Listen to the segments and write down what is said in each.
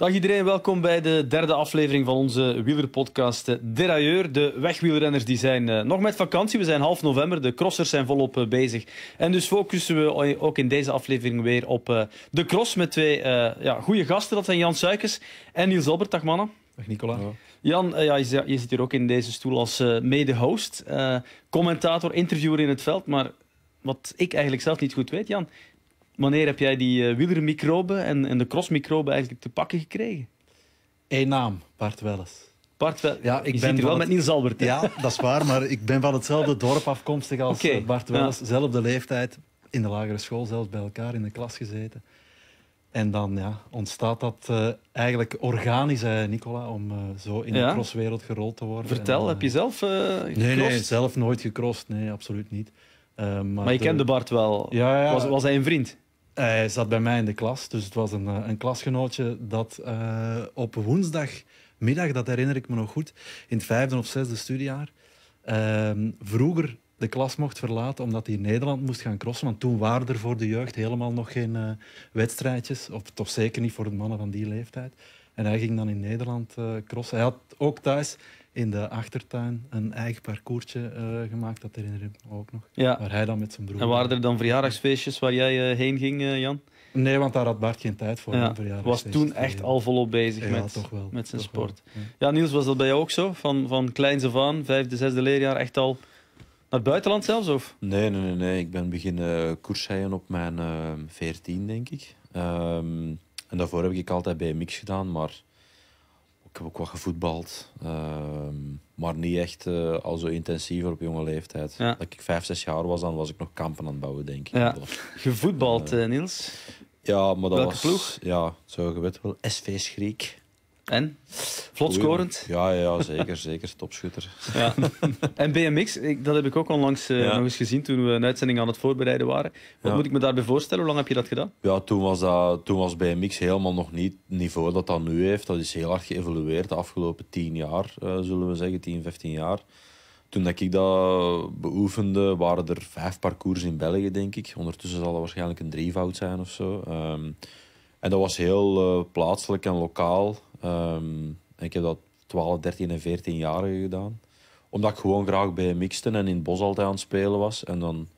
Dag iedereen, welkom bij de derde aflevering van onze wielerpodcast eh, Derailleur. De wegwielrenners die zijn eh, nog met vakantie. We zijn half november, de crossers zijn volop eh, bezig. En dus focussen we ook in deze aflevering weer op de cross met twee uh, ja, goede gasten. Dat zijn Jan Suikers en Niels Albert. Dag mannen. Dag Nicola. Jan, ja, je, zit hier ook in deze stoel als uh, mede-host, commentator, interviewer in het veld. Maar wat ik eigenlijk zelf niet goed weet, Jan, wanneer heb jij die eh, wielermicroben en, en de crossmicroben eigenlijk te pakken gekregen? Eén naam, Bart Welles. Bart, wel, ja, ik ben er wel met Niels Albert. Ja, dat is waar, maar ik ben van hetzelfde dorp afkomstig als eh, Bart Welles. Zelfde leeftijd, in de lagere school zelfs bij elkaar in de klas gezeten. En dan ja, ontstaat dat eh, eigenlijk organisch, hè, Nicola, om zo in ja? de crosswereld gerold te worden. Vertel, heb je zelf Nee, nee, zelf nooit gecrossed. Nee, absoluut niet. maar, maar je de... kende Bart wel. Ja, ja. Was, was hij een vriend? Hij zat bij mij in de klas, dus het was een, eh, een klasgenootje dat eh, op woensdagmiddag, dat herinner ik me nog goed, in het vijfde of zesde studiejaar, ehm, vroeger de klas mocht verlaten omdat hij in Nederland moest gaan crossen. Want toen waren er voor de jeugd helemaal nog geen eh, wedstrijdjes, of toch zeker niet voor de mannen van die leeftijd. En hij ging dan in Nederland crossen. Hij had ook thuis in de achtertuin een eigen parcoursje eh, gemaakt. Dat herinner ik me ook nog. Ja. Waar hij dan met zijn broer. En waren er dan verjaardagsfeestjes waar jij eh, heen ging, eh, Jan? Nee, want daar had Bart geen tijd voor. Ja. Was toen echt al volop bezig met, wel, met zijn sport. ja. Niels, was dat bij jou ook zo? Van, van kleins af aan, vijfde, zesde leerjaar, echt al naar het buitenland zelfs? Of? Nee, nee, nee, nee. Ik ben beginnen koersrijden op mijn ehm, veertien, denk ik. Ehm, en daarvoor heb ik altijd BMX gedaan, maar ik heb ook wel gevoetbald, ehm, maar niet echt eh, al zo intensiever op jonge leeftijd. Dat ik vijf, zes jaar was, dan was ik nog kampen aan het bouwen, denk ik. Ja. Gevoetbald, eh, eh, Niels? Ja, maar dat Welke was... Ploeg? Ja, zo je weet wel, SV Schriek. En? Vlot scorend? Ja, ja, zeker, zeker. Topschutter. Ja. En BMX, dat heb ik ook onlangs uh, nog eens gezien toen we een uitzending aan het voorbereiden waren. Wat moet ik me daarbij voorstellen? Hoe lang heb je dat gedaan? Ja, toen was, dat, toen was BMX helemaal nog niet het niveau dat dat nu heeft. Dat is heel hard geëvolueerd de afgelopen tien jaar, eh, zullen we zeggen, tien 15 jaar. Toen dat ik dat beoefende, waren er vijf parcours in België, denk ik. Ondertussen zal dat waarschijnlijk een drievoud zijn of zo. Ehm, en dat was heel eh, plaatselijk en lokaal. Ehm, ik heb dat 12, 13 en 14 jaar gedaan. Omdat ik gewoon graag bij mixten en in het bos altijd aan het spelen was. En dan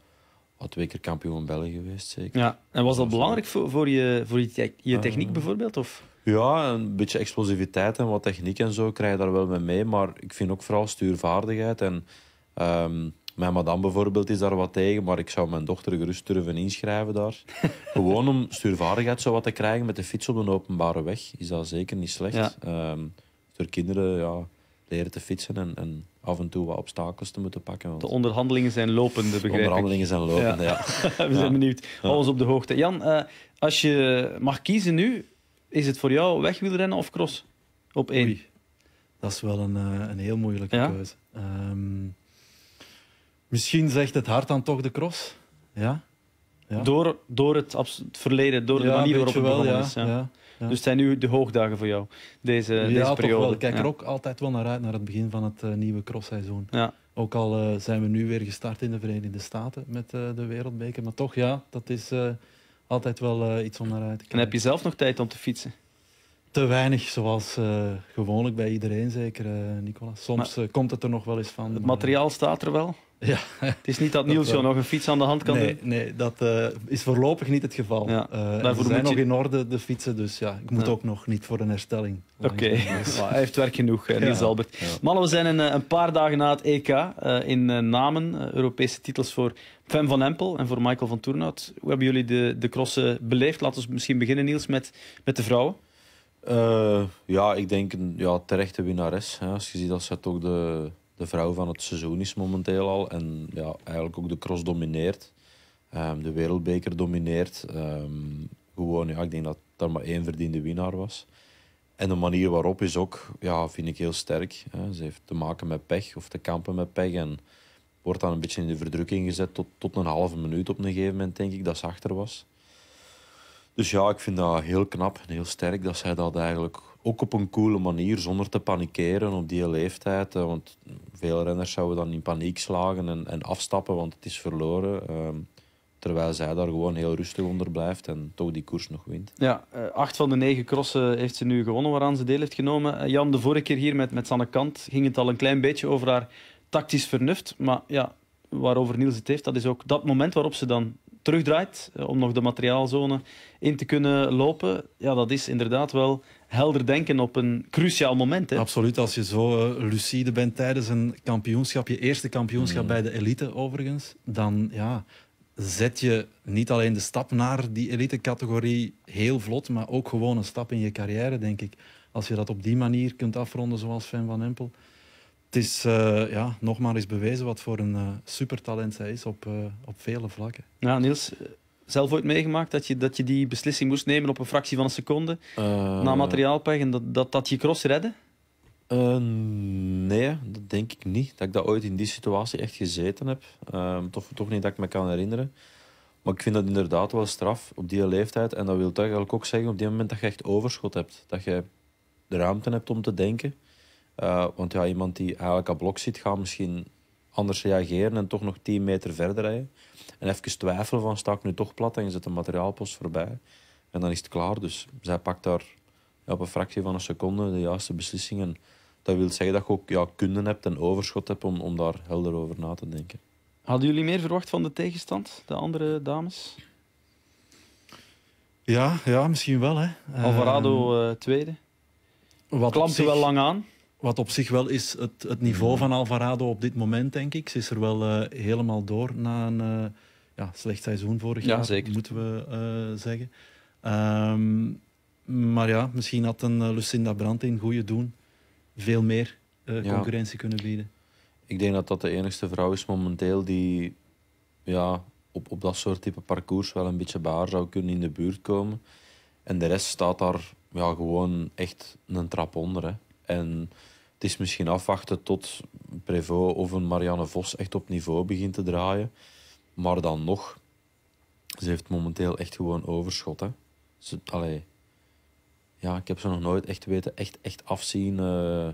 had twee keer kampioen België geweest, zeker. Ja. En was dat belangrijk voor, je, voor je, je ehm, techniek bijvoorbeeld? Of? Ja, een beetje explosiviteit en wat techniek en zo krijg je daar wel mee mee. Maar ik vind ook vooral stuurvaardigheid en... Ehm, mijn madame bijvoorbeeld is daar wat tegen, maar ik zou mijn dochter gerust durven inschrijven daar. Gewoon om stuurvaardigheid zo wat te krijgen met de fiets op een openbare weg, is dat zeker niet slecht. Ehm, door kinderen ja, leren te fietsen en, en, af en toe wat obstakels te moeten pakken. Want... De onderhandelingen zijn lopende, begrijp ik. onderhandelingen zijn lopende, ja. We zijn benieuwd. Alles op de hoogte. Jan, eh, als je mag kiezen nu, is het voor jou rennen of cross op één? Dat is wel een, eh, een heel moeilijke keuze. Ehm, Misschien zegt het hart dan toch de cross. Ja? ja. Door, door het, verleden, door de manier waarop het wel, is. Ja. Dus zijn nu de hoogdagen voor jou, deze, deze periode. Toch wel. Ik kijk er ook altijd wel naar uit, naar het begin van het eh, nieuwe crossseizoen. Ja. Ook al eh, zijn we nu weer gestart in de Verenigde Staten met eh, de Wereldbeker. Maar toch, ja, dat is altijd wel iets om naar uit te kijken. En heb je zelf nog tijd om te fietsen? Te weinig, zoals gewoonlijk bij iedereen zeker, uh, Nicolas. Soms komt het er nog wel eens van. Het materiaal staat er wel? Ja. Het is niet dat, Niels eh, nog een fiets aan de hand kan nee, doen. Nee, dat eh, is voorlopig niet het geval. Ja. Uh, zijn nog in orde, de fietsen. Dus ja, ik moet ook nog niet voor een herstelling. Oké, hij heeft werk genoeg, Niels Albert. Mannen, we zijn een, een, paar dagen na het EK in namen. Europese titels voor Fem van Empel en voor Michael van Toernout. Hoe hebben jullie de, de crossen beleefd? Laten we misschien beginnen, Niels, met, met de vrouwen. ja, ik denk een ja, terechte winnares. Hè. Als je ziet dat ze toch de de vrouw van het seizoen is momenteel al. En ja, eigenlijk ook de cross domineert. Ehm, de wereldbeker domineert. Ehm, gewoon, ja, ik denk dat er maar één verdiende winnaar was. En de manier waarop is ook, ja, vind ik heel sterk. Hè. Ze heeft te maken met pech of te kampen met pech. En wordt dan een beetje in de verdrukking gezet tot, tot een halve minuut op een gegeven moment, denk ik, dat ze achter was. Dus ja, ik vind dat heel knap en heel sterk dat zij dat eigenlijk ook op een coole manier, zonder te panikeren op die leeftijd. Eh, want veel renners zouden dan in paniek slagen en, en afstappen, want het is verloren. Ehm, terwijl zij daar gewoon heel rustig onder blijft en toch die koers nog wint. Ja, eh, acht van de negen crossen heeft ze nu gewonnen waaraan ze deel heeft genomen. Eh, Jan, de vorige keer hier met, met Sanne Kant ging het al een klein beetje over haar tactisch vernuft. Maar ja, waarover Niels het heeft, dat is ook dat moment waarop ze dan terugdraait eh, om nog de materiaalzone in te kunnen lopen. Ja, dat is inderdaad wel helder denken op een cruciaal moment. Hè? Absoluut, als je zo eh, lucide bent tijdens een kampioenschap, je eerste kampioenschap mm. bij de elite overigens, dan ja, zet je niet alleen de stap naar die elite-categorie heel vlot, maar ook gewoon een stap in je carrière, denk ik. Als je dat op die manier kunt afronden, zoals Finn van Empel het is eh, ja, nog maar eens bewezen wat voor een eh, supertalent hij is op, eh, op vele vlakken. Ja, Niels, zelf ooit meegemaakt dat je, dat je die beslissing moest nemen op een fractie van een seconde na materiaalpech en dat, dat, dat je cross redde? nee, dat denk ik niet. Dat ik dat ooit in die situatie echt gezeten heb. Ehm, toch, toch niet dat ik me kan herinneren. Maar ik vind dat inderdaad wel straf op die leeftijd. En dat wil eigenlijk ook zeggen op die moment dat je echt overschot hebt. Dat je de ruimte hebt om te denken. Eh, want ja, iemand die eigenlijk aan blok zit, gaat misschien anders reageren en toch nog 10 meter verder rijden. En even twijfelen van, sta ik nu toch plat en je zet een materiaalpost voorbij. En dan is het klaar. Dus zij pakt daar op een fractie van een seconde de juiste beslissingen. Dat wil zeggen dat je ook ja, kunde hebt en overschot hebt om, om daar helder over na te denken. Hadden jullie meer verwacht van de tegenstand, de andere dames? Ja, ja misschien wel. Hè. Alvarado ehm, eh, tweede. Wat Klampte wel lang aan. Wat op zich wel is het, het niveau mhm. van Alvarado op dit moment, denk ik. Ze is er wel eh, helemaal door na een eh, ja, slecht seizoen vorig ja, jaar, zeker. moeten we eh, zeggen. Ehm, maar ja, misschien had een Lucinda Brandt in goede doen veel meer concurrentie kunnen bieden. Ik denk dat dat de enige vrouw is momenteel die ja, op, op dat soort type parcours wel een beetje bij zou kunnen in de buurt komen. En de rest staat daar ja, gewoon echt een trap onder. Hè. En het is misschien afwachten tot Prevot of een Marianne Vos echt op niveau begint te draaien. Maar dan nog, ze heeft momenteel echt gewoon overschot. Hè. Ze, allee, ja, ik heb ze nog nooit echt weten, echt, echt afzien eh,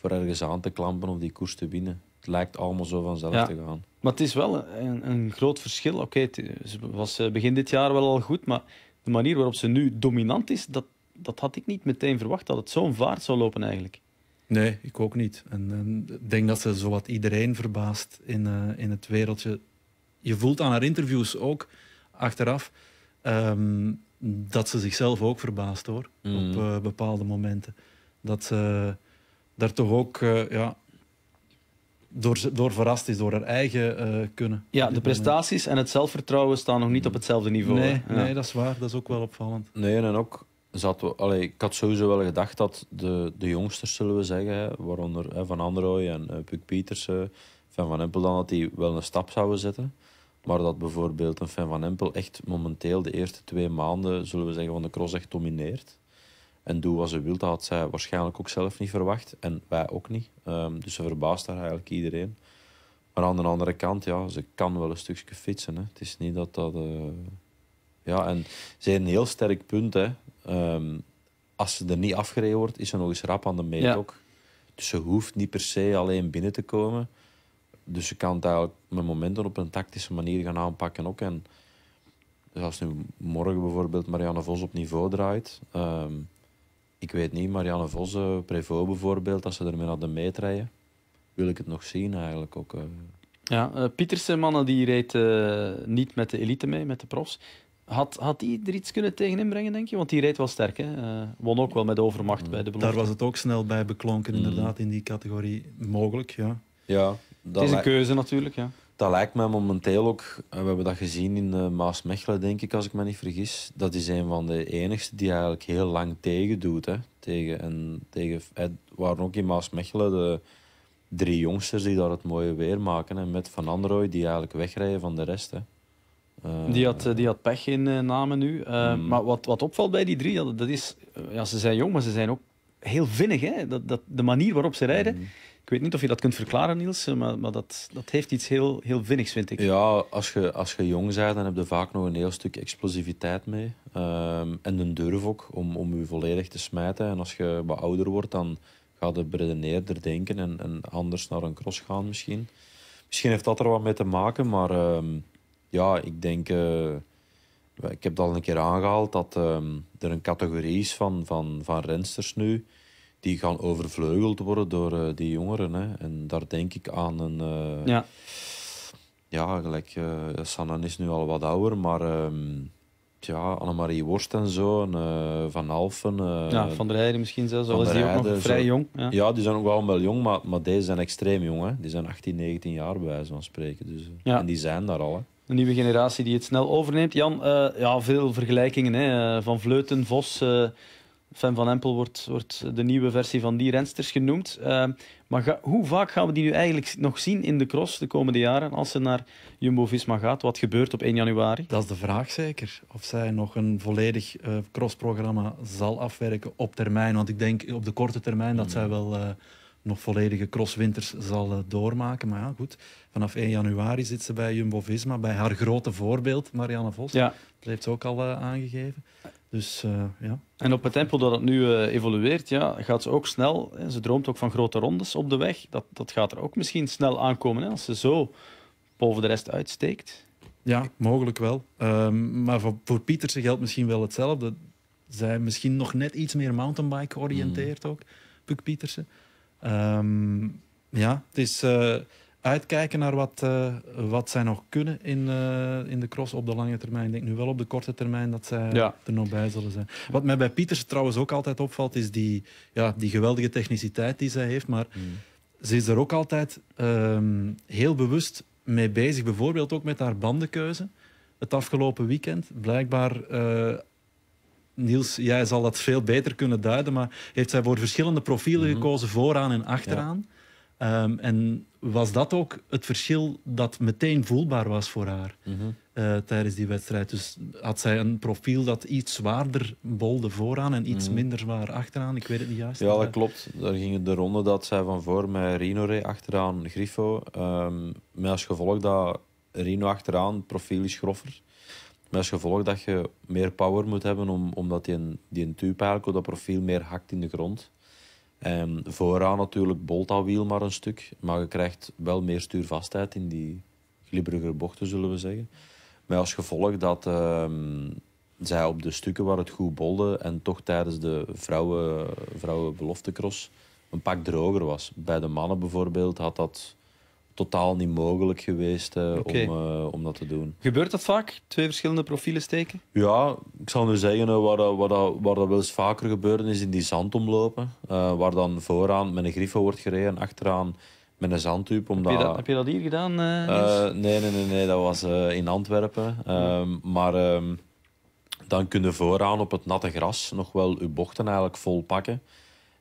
voor ergens aan te klampen of die koers te winnen. Het lijkt allemaal zo vanzelf te gaan. Maar het is wel een, een groot verschil. Oké, ze was eh, begin dit jaar wel al goed, maar de manier waarop ze nu dominant is, dat, dat had ik niet meteen verwacht dat het zo'n vaart zou lopen eigenlijk. Nee, ik ook niet. En, ik denk dat ze zowat iedereen verbaast in, eh, in het wereldje. Je voelt aan haar interviews ook achteraf ehm, dat ze zichzelf ook verbaast hoor. Mhm. Op eh, bepaalde momenten. Dat ze daar toch ook eh, ja, door, door verrast is, door haar eigen kunnen. Ja, de prestaties en het zelfvertrouwen staan nog niet op hetzelfde niveau. Nee, nee dat is waar. Dat is ook wel opvallend. Nee, en ook zaten allee, ik had sowieso wel gedacht dat de, de jongsters, zullen we zeggen, waaronder hè, Van Androoy en uh, Puk Pietersen, Van Van Empel, dan, dat die wel een stap zouden zetten. Maar dat bijvoorbeeld een Fan van Empel echt momenteel de eerste twee maanden, zullen we zeggen, van de cross echt domineert. En doe wat ze wil, dat had zij waarschijnlijk ook zelf niet verwacht. En wij ook niet. Ehm, dus ze verbaast daar eigenlijk iedereen. Maar aan de andere kant, ja, ze kan wel een stukje fietsen. Hè. Het is niet dat dat... Eh, ja, en ze heeft een heel sterk punt. Hè. Ehm, als ze er niet afgereden wordt, is ze nog eens rap aan de meetok. Dus ze hoeft niet per se alleen binnen te komen. Dus ze kan het eigenlijk met momenten op een tactische manier gaan aanpakken ook. En als nu morgen bijvoorbeeld Marianne Vos op niveau draait... Ehm, ik weet niet, Marianne Vos, uh, eh, Prevo bijvoorbeeld, als ze ermee hadden de wil ik het nog zien eigenlijk ook. Eh. Ja, uh, eh, Pietersen, mannen, die reed niet met de elite mee, met de profs. Had, had die er iets kunnen tegen inbrengen, denk je? Want die reed wel sterk, hè? Eh, won ook wel met overmacht bij de Daar was het ook snel bij beklonken, mm. inderdaad, in die categorie. Mogelijk, ja. Ja. Dat het is een keuze natuurlijk, ja. Dat lijkt mij momenteel ook, eh, we hebben dat gezien in eh, Maasmechelen, denk ik, als ik me niet vergis. Dat is een van de enigste die eigenlijk heel lang tegen doet. Hè. Tegen, en tegen, het waren ook in Maasmechelen de drie jongsters die daar het mooie weer maken. met Van Androoy die eigenlijk wegrijden van de rest. Hè die, had, eh, die had pech in eh, namen nu. Eh, hmm. Maar wat, wat opvalt bij die drie, dat, is... ja, ze zijn jong, maar ze zijn ook heel vinnig. Hè? Dat, dat, de manier waarop ze rijden... Hmm. Ik weet niet of je dat kunt verklaren, Niels, maar, maar dat, dat heeft iets heel, heel vinnigs, vind ik. Ja, als je, als je jong bent, dan heb je vaak nog een heel stuk explosiviteit mee. Ehm, en een durf ook, om, om je volledig te smijten. En als je wat ouder wordt, dan ga je bredener denken en, en anders naar een cross gaan misschien. Misschien heeft dat er wat mee te maken, maar... Ehm, ja, ik denk, eh, ik heb dat al een keer aangehaald, dat ehm, er een categorie is van, van, van rensters nu die gaan overvleugeld worden door eh, die jongeren. Hè. En daar denk ik aan een... Eh, ja. Ja, gelijk, Sanan is nu al wat ouder, maar... Ehm, ja, Annemarie Worst en zo, Van Alphen. ja, Van der Heijden misschien zelfs, al is die ook nog vrij jong. Ja. die zijn ook wel wel jong, maar, maar deze zijn extreem jong. Hè. Die zijn 18, 19 jaar bij wijze van spreken. Dus, En die zijn daar al. Een nieuwe generatie die het snel overneemt. Jan, eh, ja, veel vergelijkingen. Hè. Eh, van Vleuten, Vos, uh, eh, Fan van Empel wordt, wordt de nieuwe versie van die rensters genoemd. maar hoe vaak gaan we die nu eigenlijk nog zien in de cross de komende jaren als ze naar Jumbo-Visma gaat? Wat gebeurt op 1 januari? Dat is de vraag zeker. Of zij nog een volledig crossprogramma zal afwerken op termijn. Want ik denk op de korte termijn dat hmm. zij wel nog volledige crosswinters zal eh, doormaken. Maar ja, goed, vanaf 1 januari zit ze bij Jumbo-Visma, bij haar grote voorbeeld, Marianne Vos. Ja. Dat heeft ze ook al eh, aangegeven. Dus, eh, ja. En op het tempo dat het nu evolueert, ja, gaat ze ook snel. Hè, ze droomt ook van grote rondes op de weg. Dat, dat gaat er ook misschien snel aankomen hè, als ze zo boven de rest uitsteekt. Ja, mogelijk wel. Ehm, maar voor, voor Pietersen geldt misschien wel hetzelfde. Zij misschien nog net iets meer mountainbike georiënteerd hmm. ook, Puk Pietersen. Ehm, ja, het is eh, uitkijken naar wat, eh, wat zij nog kunnen in, eh, in de cross op de lange termijn. Ik denk nu wel op de korte termijn dat zij er nog bij zullen zijn. Wat mij bij Pieters trouwens ook altijd opvalt, is die, ja, die geweldige techniciteit die zij heeft. Maar mm. ze is er ook altijd ehm, heel bewust mee bezig. Bijvoorbeeld ook met haar bandenkeuze. Het afgelopen weekend. Blijkbaar Niels, jij zal dat veel beter kunnen duiden, maar heeft zij voor verschillende profielen mhm. gekozen, vooraan en achteraan? Ehm, en was dat ook het verschil dat meteen voelbaar was voor haar mhm. eh, tijdens die wedstrijd? Dus had zij een profiel dat iets zwaarder bolde vooraan en iets mhm. minder zwaar achteraan? Ik weet het niet juist. Ja, dat klopt. Daar ging de ronde dat zij van voor met Rino reed, achteraan Griffo. Um, met als gevolg dat Rino achteraan het profiel is groffer met als gevolg dat je meer power moet hebben, om, omdat die, een, die een tube eigenlijk dat profiel meer hakt in de grond. En ehm, vooraan natuurlijk wiel maar een stuk, maar je krijgt wel meer stuurvastheid in die glibberige bochten, zullen we zeggen. Met als gevolg dat ehm, zij op de stukken waar het goed bolde en toch tijdens de vrouwen, vrouwenbeloftecross een pak droger was. Bij de mannen bijvoorbeeld had dat totaal niet mogelijk geweest eh, om, eh, om dat te doen. Gebeurt dat vaak? Twee verschillende profielen steken? Ja, ik zal nu zeggen, uh, waar, dat, waar, dat, wel eens vaker gebeurde, is in die zandomlopen. waar dan vooraan met een griffo wordt gereden en achteraan met een zandtube. Omdat... Heb, je dat, heb je dat hier gedaan? nee, nee, nee, nee, dat was in Antwerpen. Ehm, maar ehm, dan kun je vooraan op het natte gras nog wel je bochten eigenlijk vol pakken.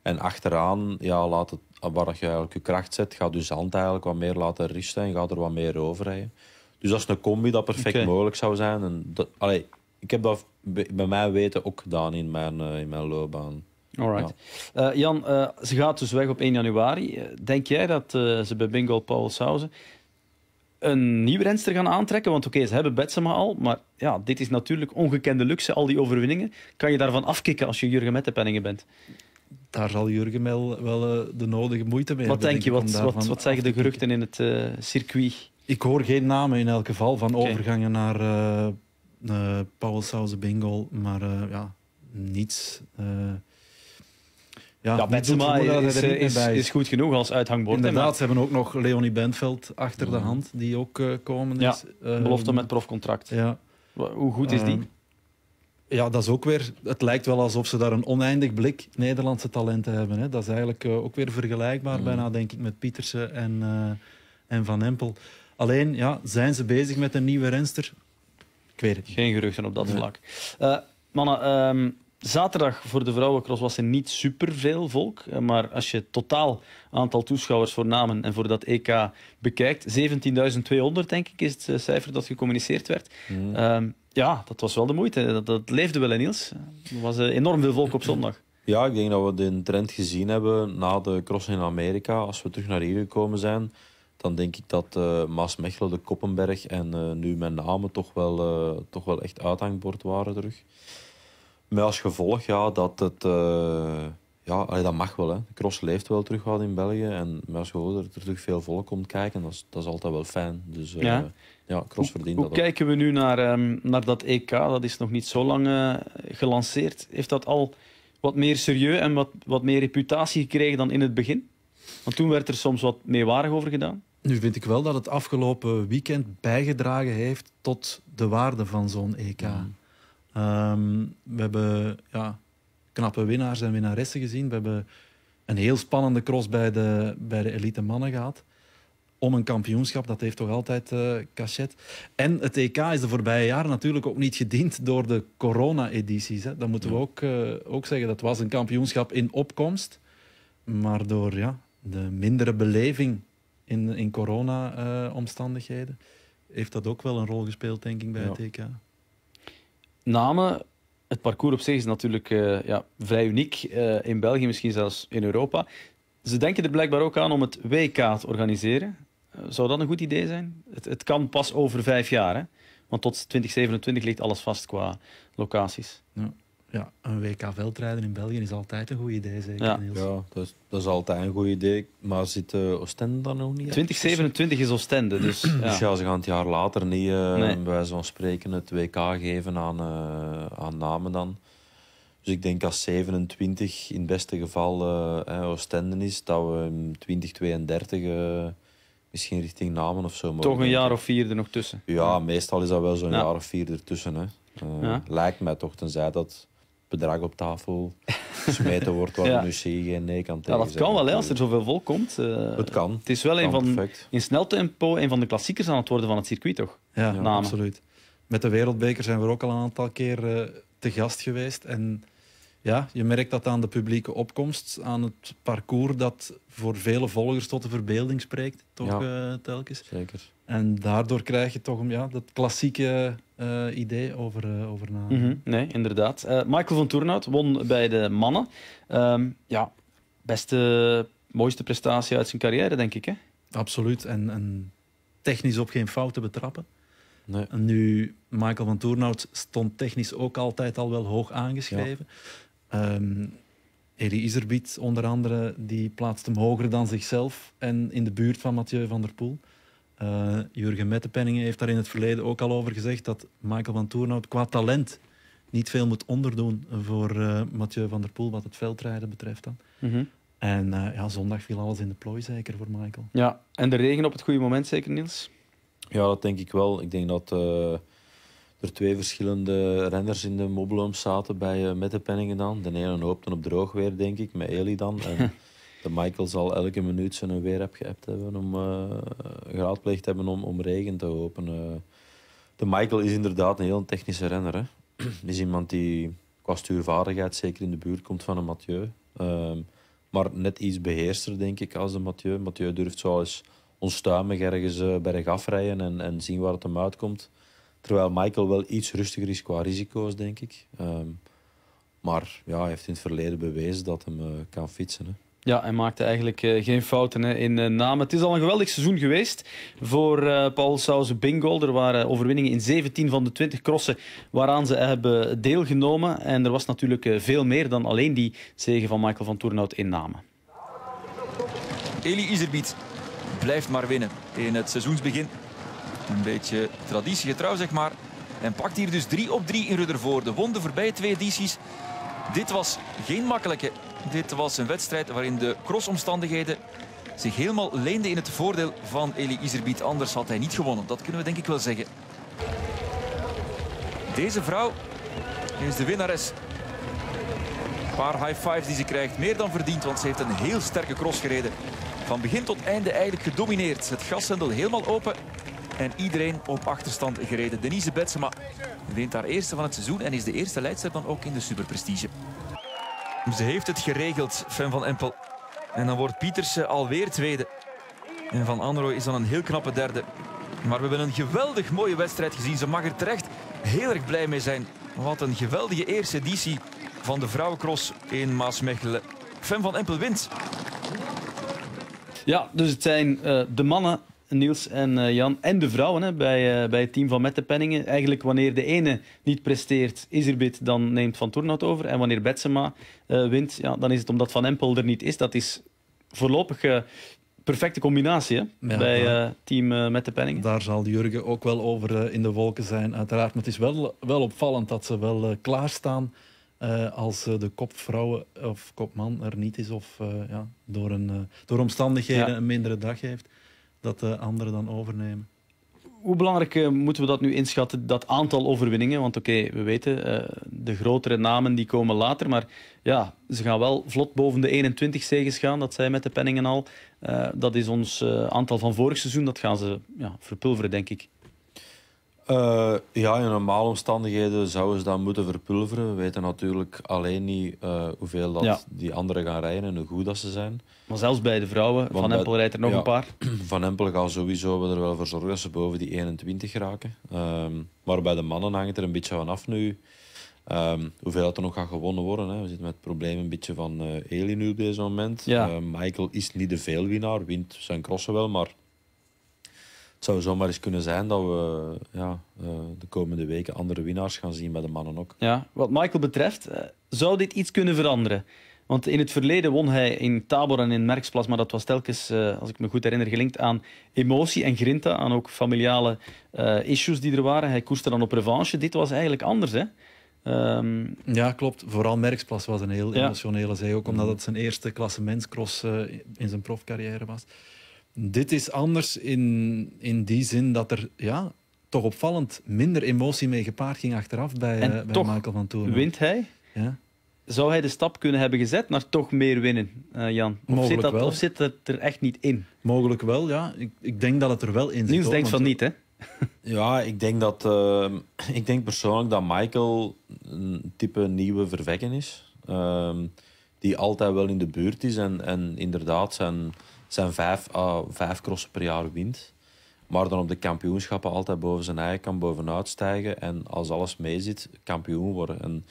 En achteraan, ja, laat het, waar je eigenlijk je kracht zet, gaat je zand eigenlijk wat meer laten rusten en gaat er wat meer overrijden. Dus dat is een combi dat perfect mogelijk zou zijn. En allee, ik heb dat bij mij weten ook gedaan in mijn, eh, in mijn loopbaan. Alright. Eh, Jan, eh, ze gaat dus weg op 1 januari. Denk jij dat ze bij Bingo Paul Sauze een nieuw renster gaan aantrekken? Want oké, ze hebben Betsema al, maar ja, dit is natuurlijk ongekende luxe, al die overwinningen. Kan je daarvan afkicken als je Jurgen Mettepenningen bent? daar zal Jurgen wel, wel eh, de nodige moeite mee wat hebben. Denk je, wat, wat, wat zeggen de geruchten in het eh, circuit? Ik hoor geen namen in elk geval van overgangen naar uh, uh, Paul Sauze Bingo, maar ja, niets. ja, ja Benzema is, is, is, goed genoeg als uithangbord. Inderdaad, ze hebben ook nog Leonie Bentveld achter de mhm. hand, die ook komen is. Ja, belofte met profcontract. Ja. Hoe goed is die? ja, dat is ook weer. Het lijkt wel alsof ze daar een oneindig blik Nederlandse talenten hebben. Hè. Dat is eigenlijk eh, ook weer vergelijkbaar, mm. bijna denk ik, met Pietersen en, eh, en Van Empel. Alleen, ja, zijn ze bezig met een nieuwe renster? Ik weet het Geen geruchten op dat vlak. Eh, mannen, ehm, Zaterdag voor de vrouwencross was er niet superveel volk. Eh, maar als je het totaal aantal toeschouwers voor namen en voor dat EK bekijkt, 17.200 denk ik is het eh, cijfer dat gecommuniceerd werd. Mhm. Ehm, ja, dat was wel de moeite. Dat, leefde wel in Niels. Er was eh, enorm veel volk op zondag. Ja, ik denk dat we de trend gezien hebben na de cross in Amerika. Als we terug naar hier gekomen zijn, dan denk ik dat Maas Mechelen, de Koppenberg en nu met name toch wel, uh, toch wel echt uithangbord waren terug. Met als gevolg ja, dat het... Eh, ja, dat mag wel. Hè. De cross leeft wel terug wat in België. En met als gevolg dat er terug veel volk komt kijken. Dat is, dat is altijd wel fijn. Dus eh, ja. cross verdient hoe, dat Hoe kijken we nu naar, ehm, naar dat EK? Dat is nog niet zo lang eh, gelanceerd. Heeft dat al wat meer serieus en wat, wat meer reputatie gekregen dan in het begin? Want toen werd er soms wat meewarig over gedaan. Nu vind ik wel dat het afgelopen weekend bijgedragen heeft tot de waarde van zo'n EK. Ja. Ehm, we hebben ja, knappe winnaars en winnaressen gezien. We hebben een heel spannende cross bij de, bij de elite mannen gehad. Om een kampioenschap, dat heeft toch altijd uh, cachet. En het EK is de voorbije jaren natuurlijk ook niet gediend door de corona-edities. Dat moeten we ook, eh, ook zeggen. Dat was een kampioenschap in opkomst. Maar door ja, de mindere beleving in, in corona-omstandigheden eh, heeft dat ook wel een rol gespeeld, denk ik, bij het EK namen. Het parcours op zich is natuurlijk eh, ja, vrij uniek. Eh, in België, misschien zelfs in Europa. Ze denken er blijkbaar ook aan om het WK te organiseren. Eh, zou dat een goed idee zijn? Het, het kan pas over vijf jaar. Hè? Want tot 2027 ligt alles vast qua locaties. Ja ja, een WK veldrijden in België is altijd een goed idee, zeker. Ja, dat, is, dat is altijd een goed idee. Maar zit uh, Oostende dan nog niet? 2027 is Oostende. Dus, dus ja. dus ze gaan het jaar later niet, uh, bij zo'n spreken, het WK geven aan, eh, aan namen dan. Dus ik denk als 27 in het beste geval Oostende is, dat we in 2032 misschien richting namen of zo. Toch een jaar of vier er nog tussen. Ja, meestal is dat wel zo'n jaar of vier ertussen. Hè. Lijkt mij toch, tenzij dat bedrag op tafel smijten wordt waar ja. nu C geen nee kan tegen. dat kan wel, hè, als er zoveel vol komt. Eh, het kan. Het is wel een van, in snel tempo een van de klassiekers aan het worden van het circuit, toch? Ja, absoluut. Met de Wereldbeker zijn we ook al een aantal keer eh, te gast geweest. En ja, je merkt dat aan de publieke opkomst, aan het parcours dat voor vele volgers tot de verbeelding spreekt, toch eh, telkens. Zeker. En daardoor krijg je toch ja, dat klassieke eh, idee over, uh, over na. Mhm, nee, inderdaad. Michael van Toernout won bij de mannen. Um, ja, beste, mooiste prestatie uit zijn carrière, denk ik. Hè? Absoluut. En, en technisch op geen fouten betrappen. Nee. En nu, Michael van Toernout stond technisch ook altijd al wel hoog aangeschreven. Um, Elie onder andere, die plaatst hem hoger dan zichzelf en in de buurt van Mathieu van der Poel. Eh, Jurgen Mettenpenningen heeft daar in het verleden ook al over gezegd dat Michael van Toornhout qua talent niet veel moet onderdoen voor uh, Mathieu van der Poel wat het veldrijden betreft dan. Mhm. En eh, ja, zondag viel alles in de plooi zeker voor Michael. Ja, en de regen op het goede moment zeker Niels? Ja, dat denk ik wel. Ik denk dat er twee verschillende renners in de Mobilom zaten bij, uh, met de penningen dan. De ene hoopte op droog weer, denk ik, met Eli dan. En de Michael zal elke minuut zijn weer heb geappt hebben om uh, hebben om, om regen te hopen. Eh. de Michael is inderdaad een heel technische renner. Hè. is iemand die qua stuurvaardigheid zeker in de buurt komt van een Mathieu. Ehm, maar net iets beheerster, denk ik, als de Mathieu. Mathieu durft zoals onstuimig ergens uh, bergaf rijden en, en zien waar het hem uitkomt. Terwijl Michael wel iets rustiger is qua risico's, denk ik. Ehm, maar ja, hij heeft in het verleden bewezen dat hem eh, kan fietsen. Hè. Ja, hij maakte eigenlijk eh, geen fouten hè, in uh, eh, naam. Het is al een geweldig seizoen geweest voor Paul Sauze Bingold. Er waren overwinningen in 17 van de 20 crossen waaraan ze hebben deelgenomen. En er was natuurlijk veel meer dan alleen die zegen van Michael van Toernout in namen. Eli Izerbiet blijft maar winnen in het seizoensbegin. Een beetje traditiegetrouw, zeg maar. En pakt hier dus 3 op 3 in Ruddervoorde. Won de voorbij twee edities. Dit was geen makkelijke. Dit was een wedstrijd waarin de crossomstandigheden zich helemaal leenden in het voordeel van Elie Iserbiet. Anders had hij niet gewonnen. Dat kunnen we denk ik wel zeggen. Deze vrouw is de winnares. Een paar high fives die ze krijgt. Meer dan verdiend, want ze heeft een heel sterke cross gereden. Van begin tot einde eigenlijk gedomineerd. Het gashendel helemaal open. En iedereen op achterstand gereden. Denise Betsema wint haar eerste van het seizoen en is de eerste leidster dan ook in de superprestige. Ze heeft het geregeld, Fem van Empel. En dan wordt Pietersen alweer tweede. En Van Anrooy is dan een heel knappe derde. Maar we hebben een geweldig mooie wedstrijd gezien. Ze mag er terecht heel erg blij mee zijn. Wat een geweldige eerste editie van de vrouwencross in Maasmechelen. Fem van Empel wint. Ja, dus het zijn eh, de mannen Niels en eh, Jan. En de vrouwen hè, bij, eh, bij het team van Mette Penningen. Eigenlijk wanneer de ene niet presteert, is er bit, dan neemt Van Toornhout over. En wanneer Betsema eh, wint, ja, dan is het omdat Van Empel er niet is. Dat is voorlopig uh, perfecte combinatie bij uh, team uh, met de penningen. Daar zal Jurgen ook wel over in de wolken zijn, uiteraard. Maar het is wel, wel opvallend dat ze wel klaarstaan als de kopvrouw of kopman er niet is of ja, door, een, door omstandigheden een mindere dag heeft dat de anderen dan overnemen. Hoe belangrijk eh, moeten we dat nu inschatten, dat aantal overwinningen? Want oké, we weten, eh, de grotere namen die komen later, maar ja, ze gaan wel vlot boven de 21 zegens gaan, dat zij met de penningen al. Eh, dat is ons aantal van vorig seizoen, dat gaan ze ja, verpulveren, denk ik. Eh, ja, in normale omstandigheden zouden ze dat moeten verpulveren. We weten natuurlijk alleen niet eh, hoeveel dat die anderen gaan rijden en hoe goed dat ze zijn. Maar zelfs bij de vrouwen, Van Empel rijdt er nog een paar. Van Empel gaat sowieso er wel voor zorgen dat ze boven die 21 raken. Ehm, maar bij de mannen hangt er een beetje van af nu ehm, hoeveel dat er nog gaat gewonnen worden. Hè. We zitten met het probleem een beetje van uh, Eli nu op deze moment. Michael is niet de veelwinnaar, wint zijn crossen wel, maar het zou zomaar eens kunnen zijn dat we ja, eh, de komende weken andere winnaars gaan zien bij de mannen ook. Ja, wat Michael betreft, eh, zou dit iets kunnen veranderen? Want in het verleden won hij in Tabor en in Merksplas, maar dat was telkens, eh, als ik me goed herinner, gelinkt aan emotie en grinta, aan ook familiale issues die er waren. Hij koesterde dan op revanche. Dit was eigenlijk anders, hè? Ehm, ja, klopt. Vooral Merksplas was een heel emotionele zei ook, omdat mhm. het zijn eerste klassementscross in zijn profcarrière was. Dit is anders in, in die zin dat er ja, toch opvallend minder emotie mee gepaard ging achteraf bij, eh, bij Michael van Toorn. Wint hij? Ja. Zou hij de stap kunnen hebben gezet naar toch meer winnen, eh, Jan? Of Mogelijk zit, dat, wel. of zit het er echt niet in? Mogelijk wel, ja. Ik, ik denk dat het er wel in zit. Niels denkt van niet, hè? Ja, ik denk, dat, eh, ik denk persoonlijk dat Michael een type nieuwe verwekken is. Ehm, die altijd wel in de buurt is en, en inderdaad zijn zijn vijf, uh, crossen per jaar wint. Maar dan op de kampioenschappen altijd boven zijn eigen kan bovenuit stijgen. En als alles meezit, kampioen worden. En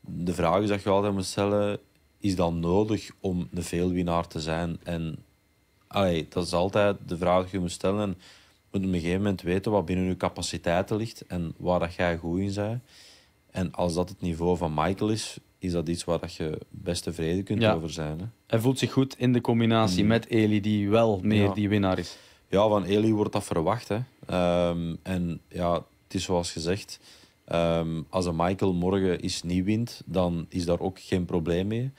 de vraag is dat je altijd moet stellen: is dat nodig om een veelwinnaar te zijn? En dat is altijd de vraag die je moet stellen. En je moet op een gegeven moment weten wat binnen je capaciteiten ligt en waar dat jij goed in bent. En als dat het niveau van Michael is, is dat iets waar dat je best tevreden kunt over zijn. Hè? Hij voelt zich goed in de combinatie mm. met Eli, die wel meer die winnaar is. Ja, van Eli wordt dat verwacht. Hè. Ehm, en ja, het is zoals gezegd, ehm, als een Michael morgen is niet wint, dan is daar ook geen probleem mee.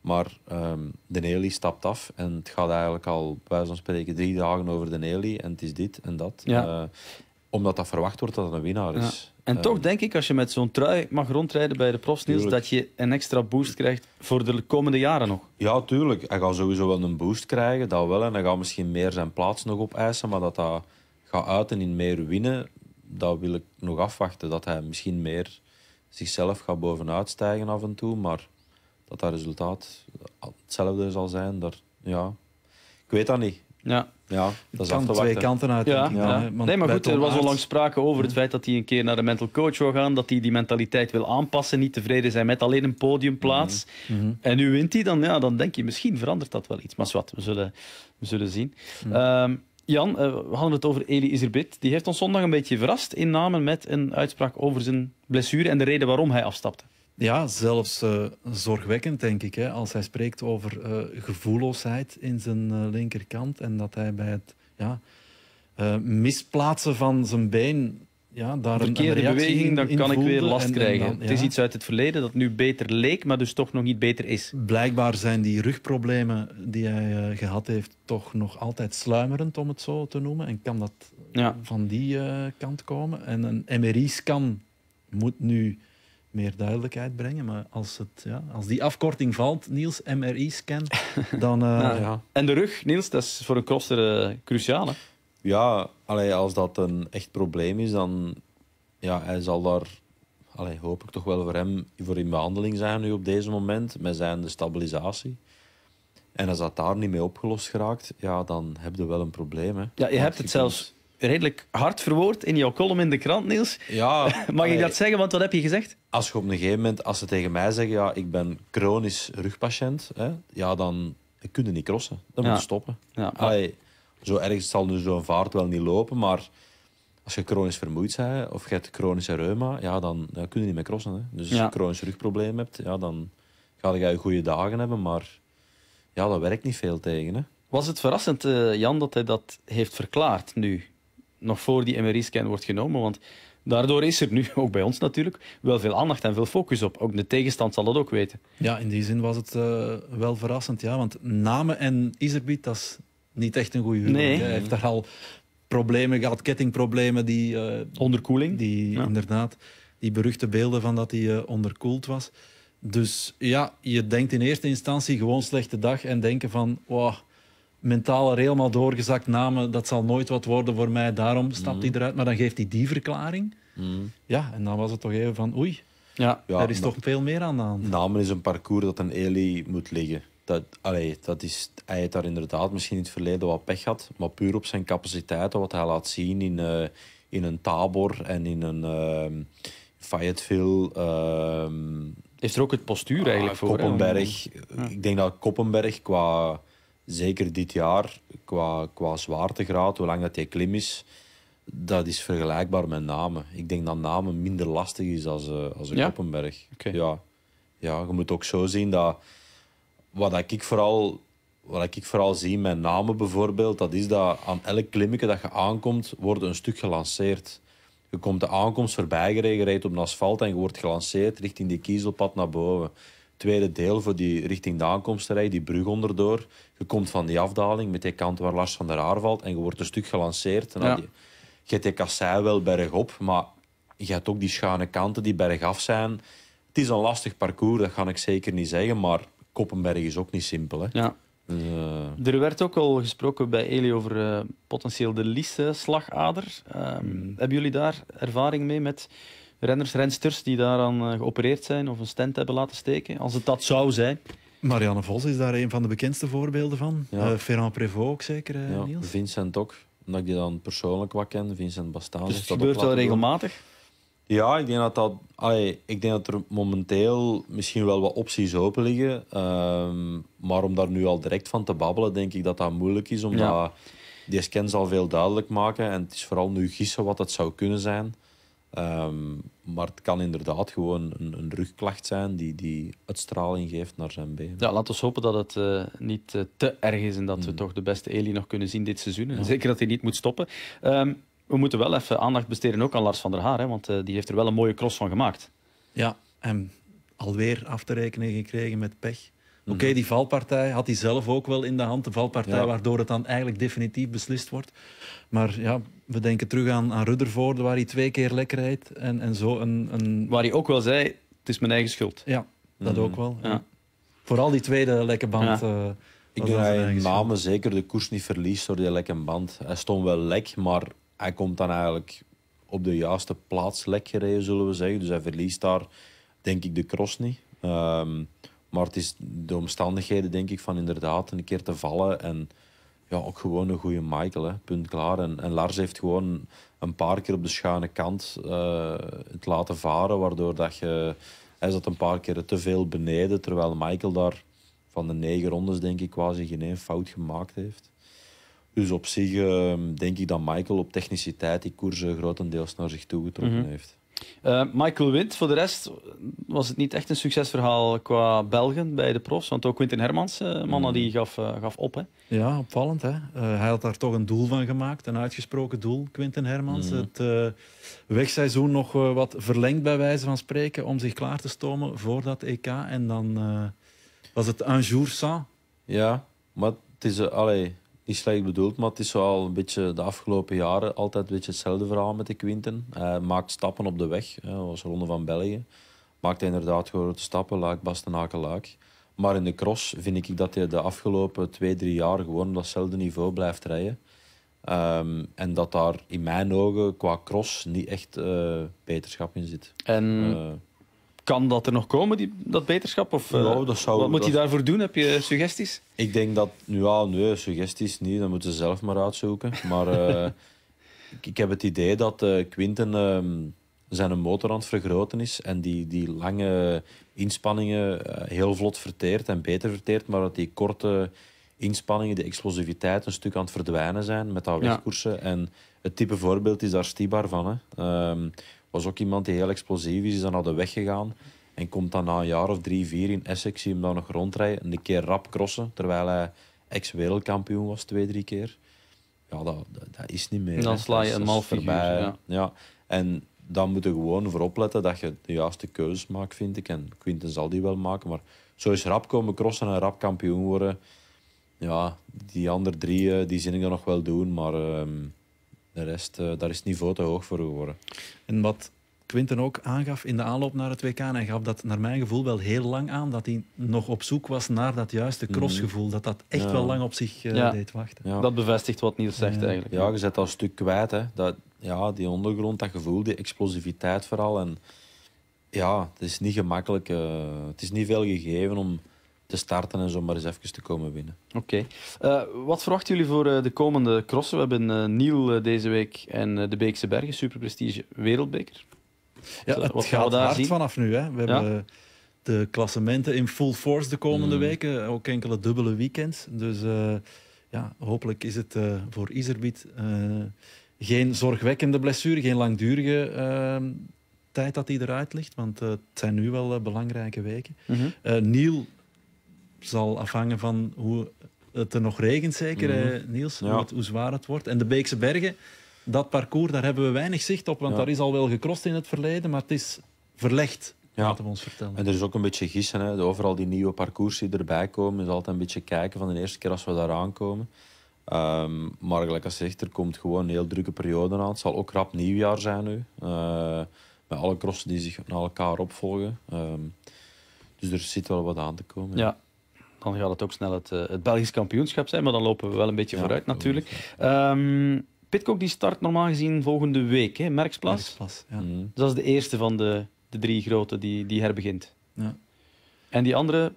Maar um, de Eli stapt af en het gaat eigenlijk al, bij zo'n spreken, drie dagen over de Eli. En het is dit en dat. Ja. Eh, omdat dat verwacht wordt dat een winnaar is. En toch ehm, denk ik, als je met zo'n trui mag rondrijden bij de profs, dat je een extra boost krijgt voor de komende jaren nog. Ja, tuurlijk. Hij gaat sowieso wel een boost krijgen, dat wel. En hij gaat misschien meer zijn plaats nog opeisen, maar dat dat gaat uiten in meer winnen, dat wil ik nog afwachten. Dat hij misschien meer zichzelf gaat bovenuit stijgen af en toe, maar dat dat resultaat hetzelfde zal zijn, daar, ja... Ik weet dat niet. Ja. Ja, dat kan twee kanten uit. Ja. Ja. Nee, maar goed, er was al lang sprake over het feit dat hij een keer naar de mental coach wil gaan, dat hij die mentaliteit wil aanpassen, niet tevreden zijn met alleen een podiumplaats. Mhm. Mhm. En nu wint hij dan, ja, dan denk je misschien verandert dat wel iets. Maar wat, we zullen, we zullen zien. Mhm. Ehm, Jan, eh, we hadden het over Eli Izerbit. Die heeft ons zondag een beetje verrast in namen met een uitspraak over zijn blessure en de reden waarom hij afstapte. Ja, zelfs eh, zorgwekkend, denk ik. Hè, als hij spreekt over uh, gevoelloosheid in zijn eh, linkerkant en dat hij bij het ja, misplaatsen van zijn been. Ja, daar Verkeerde een, een beweging, dan kan ik weer last krijgen. Het is iets uit het verleden dat nu beter leek, maar dus toch nog niet beter is. Blijkbaar zijn die rugproblemen die hij gehad heeft toch nog altijd sluimerend, om het zo te noemen. En kan dat van die kant komen. En een MRI-scan moet nu meer duidelijkheid brengen. Maar als, het, ja, als die afkorting valt, Niels, MRI-scan, dan... Eh, nou ja. En de rug, Niels, dat is voor een crosser eh, cruciaal, hè? Ja, allee, als dat een echt probleem is, dan... Ja, hij zal daar, allee, hoop ik toch wel voor hem, voor in behandeling zijn nu op deze moment, met zijn de stabilisatie. En als dat daar niet mee opgelost geraakt, ja, dan heb je wel een probleem. Hè. Ja, je hebt het zelfs redelijk hard verwoord in jouw column in de krant, Niels. Ja, Mag ik dat zeggen? Want wat heb je gezegd? Als je op een gegeven moment, als ze tegen mij zeggen, ja, ik ben chronisch rugpatiënt, hè, ja, dan kun je niet crossen. Dan moet je stoppen. Ja, zo erg zal nu zo'n vaart wel niet lopen, maar als je chronisch vermoeid bent of je hebt chronische reuma, ja, dan ja, kun je niet meer crossen. Hè. Dus als je chronisch rugprobleem hebt, ja, dan ga je goede dagen hebben, maar ja, dat werkt niet veel tegen. Hè. Was het verrassend, eh, Jan, dat hij dat heeft verklaard nu? nog voor die MRI-scan wordt genomen. Want daardoor is er nu, ook bij ons natuurlijk, wel veel aandacht en veel focus op. Ook de tegenstand zal dat ook weten. Ja, in die zin was het eh, wel verrassend. Ja, want Namen en Iserbiet, dat is niet echt een goede huwelijk. Nee. Hij heeft daar al problemen gehad, kettingproblemen. Die, eh, Onderkoeling. Die, Inderdaad, die beruchte beelden van dat hij eh, onderkoeld was. Dus ja, je denkt in eerste instantie gewoon slechte dag en denken van... Wow, mentaal er helemaal doorgezakt. Namen, dat zal nooit wat worden voor mij. Daarom stapt mm. hij eruit. Maar dan geeft hij die verklaring. Mm. Ja, en dan was het toch even van oei. Ja. er is toch veel meer aan de hand. Namen is een parcours dat een Eli moet liggen. Dat, allee, dat is, hij heeft daar inderdaad misschien in het verleden wat pech had Maar puur op zijn capaciteiten, wat hij laat zien in, eh, in een Tabor en in een eh, Fayetteville. Uh, ehm, is er ook het postuur ah, eigenlijk voor? Koppenberg. Ik denk dat Koppenberg qua zeker dit jaar, qua, qua zwaartegraad, hoe lang dat hij klim is, dat is vergelijkbaar met Namen. Ik denk dat Namen minder lastig is als, uh, als een ja? Koppenberg. Ja. ja, je moet ook zo zien dat wat ik vooral wat ik vooral zie met namen bijvoorbeeld, dat is dat aan elk klimmetje dat je aankomt, wordt een stuk gelanceerd. Je komt de aankomst voorbij gereden, rijdt op een asfalt en je wordt gelanceerd richting die kiezelpad naar boven tweede deel voor die richting de aankomst die brug onderdoor. Je komt van die afdaling met die kant waar Lars van der Aar valt en je wordt een stuk gelanceerd. En ja. die, je hebt die kassei wel bergop, maar je hebt ook die schuine kanten die bergaf zijn. Het is een lastig parcours, dat ga ik zeker niet zeggen, maar Koppenberg is ook niet simpel. Hè? Ja. Dus, eh, er werd ook al gesproken bij Eli over uh, potentieel de Lisse slagader. Ehm, hmm. Hebben jullie daar ervaring mee met renners, rensters die daaraan eh, geopereerd zijn of een stent hebben laten steken, als het dat zou zijn. Marianne Vos is daar een van de bekendste voorbeelden van. Ja. Uh, Ferrand Prévost ook zeker, eh, ja, Niels? Vincent ook, omdat ik die dan persoonlijk wat ken. Vincent Bastaan. Dus het gebeurt wel regelmatig? Ja, ik denk dat, dat, ik denk dat er momenteel misschien wel wat opties open liggen. Ehm, maar om daar nu al direct van te babbelen, denk ik dat dat moeilijk is. Omdat die scan zal veel duidelijk maken. En het is vooral nu gissen wat het zou kunnen zijn. Ehm, maar het kan inderdaad gewoon een, een, rugklacht zijn die, die uitstraling geeft naar zijn been. Ja, laten we hopen dat het eh, niet eh, te erg is en dat we hmm. toch de beste Eli nog kunnen zien dit seizoen. zeker dat hij niet moet stoppen. Ehm, we moeten wel even aandacht besteden ook aan Lars van der Haar, hè, want eh, die heeft er wel een mooie cross van gemaakt. Ja, en alweer af te rekenen gekregen met pech. Oké, mhm. die valpartij had hij zelf ook wel in de hand. De valpartij waardoor het dan eigenlijk definitief beslist wordt. Maar ja, we denken terug aan, Ruddervoorde, waar hij twee keer lekker reed. En, en zo een, een... Waar hij ook wel zei, het is mijn eigen schuld. Ja, dat mhm. ook wel. Ja. Vooral die tweede lekke band... Ja. Eh, ik denk dat hij namen zeker de koers niet verliest door die lekke band. Hij stond wel lek, maar hij komt dan eigenlijk op de juiste plaats lek gereden, zullen we zeggen. Dus hij verliest daar, denk ik, de cross niet. Um, maar het is de omstandigheden, denk ik, van inderdaad een keer te vallen. En ja, ook gewoon een goede Michael, hè. punt klaar. En, Lars heeft gewoon een paar keer op de schuine kant eh, het laten varen, waardoor dat je... Hij zat een paar keer te veel beneden, terwijl Michael daar van de negen rondes, denk ik, quasi geen één fout gemaakt heeft. Dus op zich ehm, denk ik dat Michael op techniciteit die koers eh, grotendeels naar zich toe getrokken mhm. heeft. Eh, Michael Wint, voor de rest was het niet echt een succesverhaal qua Belgen bij de profs. Want ook Quinten Hermans, uh, eh, mannen hmm. die gaf, eh, gaf op. Hè. Ja, opvallend. Hè? hij had daar toch een doel van gemaakt. Een uitgesproken doel, Quinten Hermans. Hmm. Het wegseizoen nog wat verlengd bij wijze van spreken. Om zich klaar te stomen voor dat EK. En dan was het un jour sans. Ja, maar het is... allee, niet slecht bedoeld, maar het is wel een beetje de afgelopen jaren altijd een beetje hetzelfde verhaal met de Quinten. Hij maakt stappen op de weg. zoals Ronde van België. Maakt inderdaad grote stappen, Luik, Bastenaken, Luik. Maar in de cross vind ik dat hij de afgelopen twee, drie jaar gewoon op datzelfde niveau blijft rijden. Ehm, en dat daar in mijn ogen qua cross niet echt eh, beterschap in zit. En eh, kan dat er nog komen, die, dat beterschap? Of, eh, wat moet dat... hij daarvoor doen? Heb je suggesties? Ik denk dat, ja, nee, suggesties niet, dat moeten ze zelf maar uitzoeken. Maar eh, ik, ik, heb het idee dat eh, Quinten ehm, zijn motor aan het vergroten is en die, die lange inspanningen heel vlot verteert en beter verteert, maar dat die korte inspanningen, de explosiviteit, een stuk aan het verdwijnen zijn met dat wegkoersen. En het type voorbeeld is daar Stibar van. Hè. Ehm, was ook iemand die heel explosief is, is dan naar de weg gegaan. En komt dan na een jaar of drie, vier in Essex, zie hem dan nog rondrijden. En een keer rap crossen, terwijl hij ex-wereldkampioen was twee, drie keer. Ja, dat, dat, is niet meer. En dan sla je een mal voorbij. Ja. En dan moet je gewoon voor opletten dat je de juiste keuzes maakt, vind ik. En Quinten zal die wel maken, maar zo is rap komen crossen en rap kampioen worden. Ja, die andere drie die zin ik dan nog wel doen, maar... Ehm, de rest, eh, daar is het niveau te hoog voor geworden. En wat Quinten ook aangaf in de aanloop naar het WK, en hij gaf dat naar mijn gevoel wel heel lang aan, dat hij nog op zoek was naar dat juiste mhm. crossgevoel, dat dat echt wel lang op zich uh, deed wachten. Dat bevestigt wat Niels zegt eigenlijk. Ja, je zet dat stuk kwijt. Hè. Dat, ja, die ondergrond, dat gevoel, die explosiviteit vooral. En ja, het is niet gemakkelijk. Eh, het is niet veel gegeven om te starten en zomaar eens even te komen winnen. Oké. Eh, wat verwachten jullie voor eh, de komende crossen? We hebben uh, Niel deze week en de Beekse Bergen, superprestige wereldbeker. Ja, het wat gaat daar hard vanaf nu. Hè? We hebben de klassementen in full force de komende mm. weken, ook enkele dubbele weekends. Dus ja, hopelijk is het voor Iserbiet geen zorgwekkende blessure, geen langdurige tijd dat hij eruit ligt, want het zijn nu wel belangrijke weken. Mm Niel zal afhangen van hoe het er nog regent, zeker, mm Niels. Hoe, zwaar het wordt. En de Beekse Bergen, dat parcours, daar hebben we weinig zicht op, want daar is al wel gekroost in het verleden, maar het is verlegd. Laten we ons vertellen. En er is ook een beetje gissen. Hè. Overal die nieuwe parcours die erbij komen, is altijd een beetje kijken van de eerste keer als we daar aankomen. Ehm, maar gelijk als je zegt, er komt gewoon een heel drukke periode aan. Het zal ook rap nieuwjaar zijn nu. Eh, met alle crossen die zich naar elkaar opvolgen. Ehm, dus er zit wel wat aan te komen. Ja, dan gaat het ook snel het, eh, het Belgisch kampioenschap zijn. Maar dan lopen we wel een beetje vooruit natuurlijk. Um, Pitcock die start normaal gezien volgende week, hè? Merksplas. ja. Mhm. Dus dat is de eerste van de, de drie grote die, die herbegint. Ja. En die andere,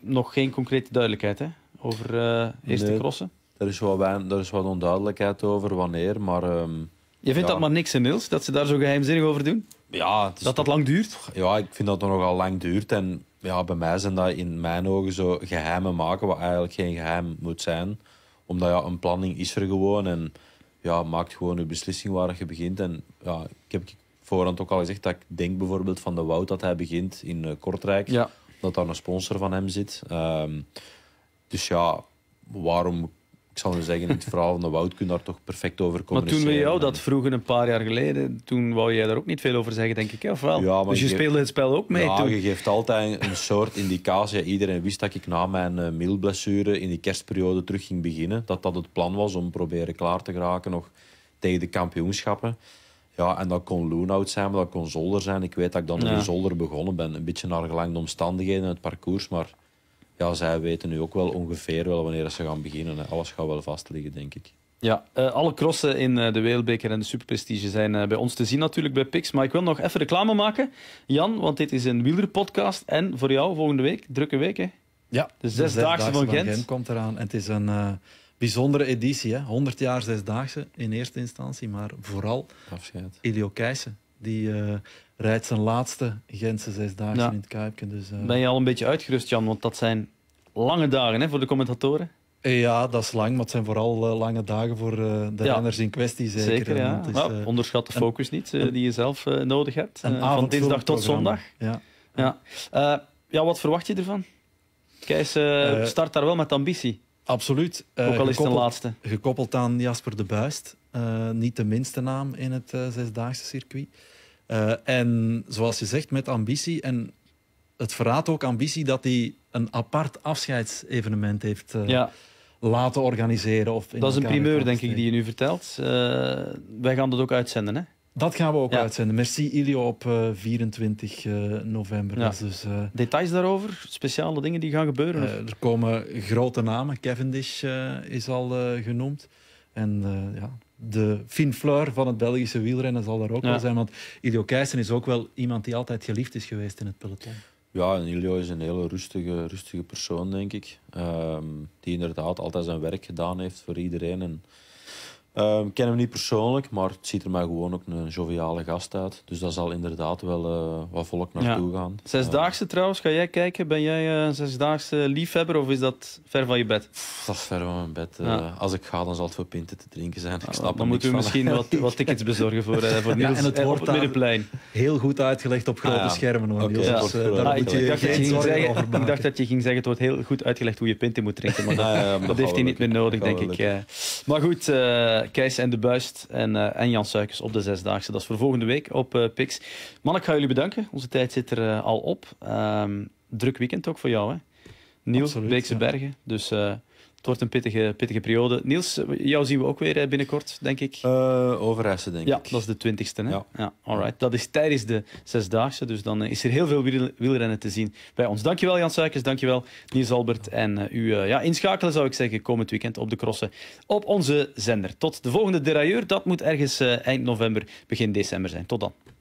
nog geen concrete duidelijkheid hè? over eh, eerste crossen? Er is, wat er is wat onduidelijkheid over wanneer, maar... Ehm, je vindt dat maar niks, in Niels, dat ze daar zo geheimzinnig over doen? Ja, dat dat lang duurt? Ja, ik vind dat het nogal lang duurt. En ja, bij mij zijn dat in mijn ogen zo geheimen maken, wat eigenlijk geen geheim moet zijn. Omdat ja, een planning is er gewoon en ja, maakt gewoon je beslissing waar je begint. En ja, ik heb voorhand ook al gezegd dat ik denk bijvoorbeeld van de Wout dat hij begint in eh, Kortrijk. Dat daar een sponsor van hem zit. Ehm, dus ja, waarom ik zou zeggen, in het verhaal van de Wout kun daar toch perfect over komen. Maar toen we jou dat vroegen een paar jaar geleden, toen wou jij daar ook niet veel over zeggen, denk ik, of wel? dus je, speelde het spel ook mee ja, je geeft altijd een soort indicatie. Iedereen wist dat ik na mijn eh, milblessure in die kerstperiode terug ging beginnen. Dat dat het plan was om proberen klaar te geraken nog tegen de kampioenschappen. Ja, en dat kon Loonhout zijn, dat kon Zolder zijn. Ik weet dat ik dan ja. Zolder begonnen ben. Een beetje naar gelang de omstandigheden en het parcours, maar ja, zij weten nu ook wel ongeveer wel wanneer ze gaan beginnen. Alles gaat wel vastliggen, denk ik. Ja, eh, alle crossen in eh, de Wereldbeker en de Superprestige zijn eh, bij ons te zien natuurlijk bij Pix. Maar ik wil nog even reclame maken, Jan, want dit is een wielerpodcast. En voor jou volgende week, drukke week hè? Ja, de Zesdaagse van, van Gent. Gent. komt eraan en het is een bijzondere editie. Hè? 100 jaar Zesdaagse in eerste instantie, maar vooral Afscheid. Elio Keijsen, die rijdt zijn laatste Gentse zesdaagse in het Kuipje. Dus, eh, Ben je al een beetje uitgerust, Jan? Want dat zijn lange dagen hè, voor de commentatoren. Eh, ja, dat is lang, maar het zijn vooral eh, lange dagen voor de ja. renners in kwestie. Zeker, ja. Nou, onderschat de focus niet die je zelf nodig hebt. van dinsdag tot zondag. Ja. Ja. ja, wat verwacht je ervan? Kees start daar wel met ambitie. Absoluut. Ook al is het de laatste. Gekoppeld aan Jasper de Buist. niet de minste naam in het zesdaagse circuit. Eh, en zoals je zegt, met ambitie. En het verraadt ook ambitie dat hij een apart afscheidsevenement heeft eh, laten organiseren. Of dat is een primeur, denk ik, die je nu vertelt. Eh, wij gaan dat ook uitzenden, hè? Dat gaan we ook uitzenden. Merci Ilio op 24 november. Dus, Details daarover? Speciale dingen die gaan gebeuren? er komen grote namen. Cavendish uh, is al genoemd. En ja, de fin fleur van het Belgische wielrennen zal er ook wel zijn. Want Ilio Keijsen is ook wel iemand die altijd geliefd is geweest in het peloton. Ja, en Ilio is een hele rustige, rustige persoon, denk ik. Ehm, die inderdaad altijd zijn werk gedaan heeft voor iedereen. En ik ken hem niet persoonlijk, maar het ziet er mij gewoon ook een joviale gast uit. Dus daar zal inderdaad wel eh, wat volk naartoe gaan. Zesdaagse ehm. trouwens, ga jij kijken? Ben jij eh, een zesdaagse liefhebber of is dat ver van je bed? dat is ver van mijn bed. Eh. als ik ga, dan zal het voor pinten te drinken zijn. Ah, ik dan moeten we misschien wat, wat, tickets bezorgen voor, voor Niels en het op het middenplein. Heel goed uitgelegd op ah, grote schermen. Hoor, dus, ah, moet je Ik dacht dat je ging zeggen, het wordt heel goed uitgelegd hoe je pinten moet drinken. Maar dat, heeft hij niet meer nodig, denk ik. Maar goed... Eh, Keis en de Buist en, eh, en Jan Suikers op de Zesdaagse. Dat is voor volgende week op eh, Pix. Man, ik ga jullie bedanken. Onze tijd zit er al op. Ehm, druk weekend ook voor jou, hè? Nieuw, Beekse Bergen. Dus het wordt een pittige, pittige periode. Niels, jou zien we ook weer eh, binnenkort, denk ik. Uh, denk ik. Ja, dat is de twintigste. Hè? Ja. alright. Dat is tijdens de zesdaagse, dus dan eh, is er heel veel wielrennen te zien bij ons. Dankjewel Jan Suikers, dankjewel Niels Albert. En u ja, inschakelen, zou ik zeggen, komend weekend op de crossen op onze zender. Tot de volgende derailleur. Dat moet ergens eind november, begin december zijn. Tot dan.